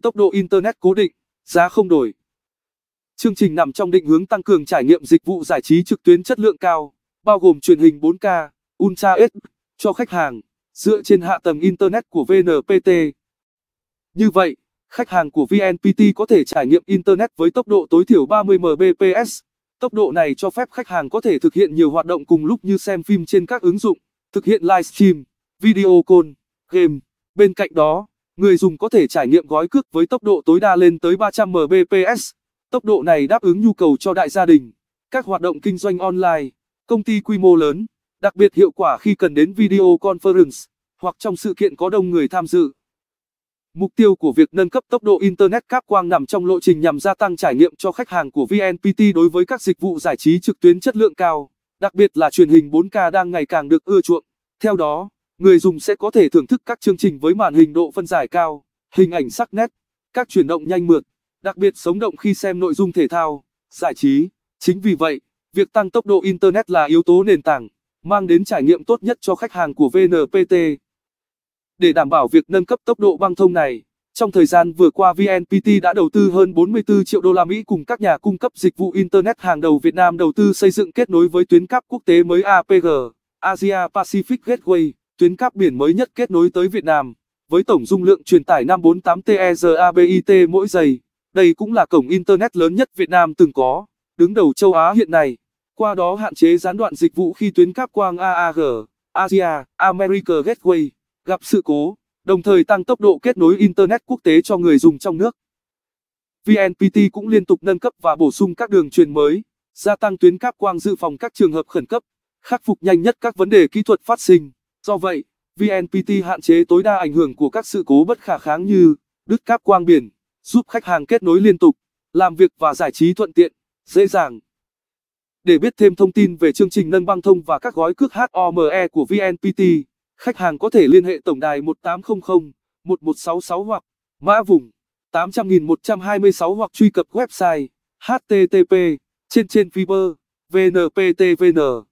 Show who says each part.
Speaker 1: tốc độ Internet cố định, giá không đổi. Chương trình nằm trong định hướng tăng cường trải nghiệm dịch vụ giải trí trực tuyến chất lượng cao, bao gồm truyền hình 4K, Ultra HD cho khách hàng, dựa trên hạ tầng Internet của VNPT. Như vậy, khách hàng của VNPT có thể trải nghiệm Internet với tốc độ tối thiểu 30 Mbps. Tốc độ này cho phép khách hàng có thể thực hiện nhiều hoạt động cùng lúc như xem phim trên các ứng dụng, thực hiện livestream, video call, game. Bên cạnh đó, người dùng có thể trải nghiệm gói cước với tốc độ tối đa lên tới 300 Mbps. Tốc độ này đáp ứng nhu cầu cho đại gia đình, các hoạt động kinh doanh online, công ty quy mô lớn, đặc biệt hiệu quả khi cần đến video conference hoặc trong sự kiện có đông người tham dự. Mục tiêu của việc nâng cấp tốc độ Internet cáp quang nằm trong lộ trình nhằm gia tăng trải nghiệm cho khách hàng của VNPT đối với các dịch vụ giải trí trực tuyến chất lượng cao, đặc biệt là truyền hình 4K đang ngày càng được ưa chuộng. Theo đó, người dùng sẽ có thể thưởng thức các chương trình với màn hình độ phân giải cao, hình ảnh sắc nét, các chuyển động nhanh mượt, đặc biệt sống động khi xem nội dung thể thao, giải trí. Chính vì vậy, việc tăng tốc độ Internet là yếu tố nền tảng, mang đến trải nghiệm tốt nhất cho khách hàng của VNPT. Để đảm bảo việc nâng cấp tốc độ băng thông này, trong thời gian vừa qua VNPT đã đầu tư hơn 44 triệu đô la Mỹ cùng các nhà cung cấp dịch vụ Internet hàng đầu Việt Nam đầu tư xây dựng kết nối với tuyến cáp quốc tế mới APG, Asia Pacific Gateway tuyến cáp biển mới nhất kết nối tới Việt Nam, với tổng dung lượng truyền tải 548 TERABIT e mỗi giây. Đây cũng là cổng Internet lớn nhất Việt Nam từng có, đứng đầu châu Á hiện nay. Qua đó hạn chế gián đoạn dịch vụ khi tuyến cáp quang AAG, Asia, America Gateway, gặp sự cố, đồng thời tăng tốc độ kết nối Internet quốc tế cho người dùng trong nước. VNPT cũng liên tục nâng cấp và bổ sung các đường truyền mới, gia tăng tuyến cáp quang dự phòng các trường hợp khẩn cấp, khắc phục nhanh nhất các vấn đề kỹ thuật phát sinh. Do vậy, VNPT hạn chế tối đa ảnh hưởng của các sự cố bất khả kháng như đứt cáp quang biển, giúp khách hàng kết nối liên tục, làm việc và giải trí thuận tiện, dễ dàng. Để biết thêm thông tin về chương trình nâng băng thông và các gói cước HOME của VNPT, khách hàng có thể liên hệ tổng đài 1800 1166 hoặc mã vùng 800126 hoặc truy cập website http trên trên Viber vnptvn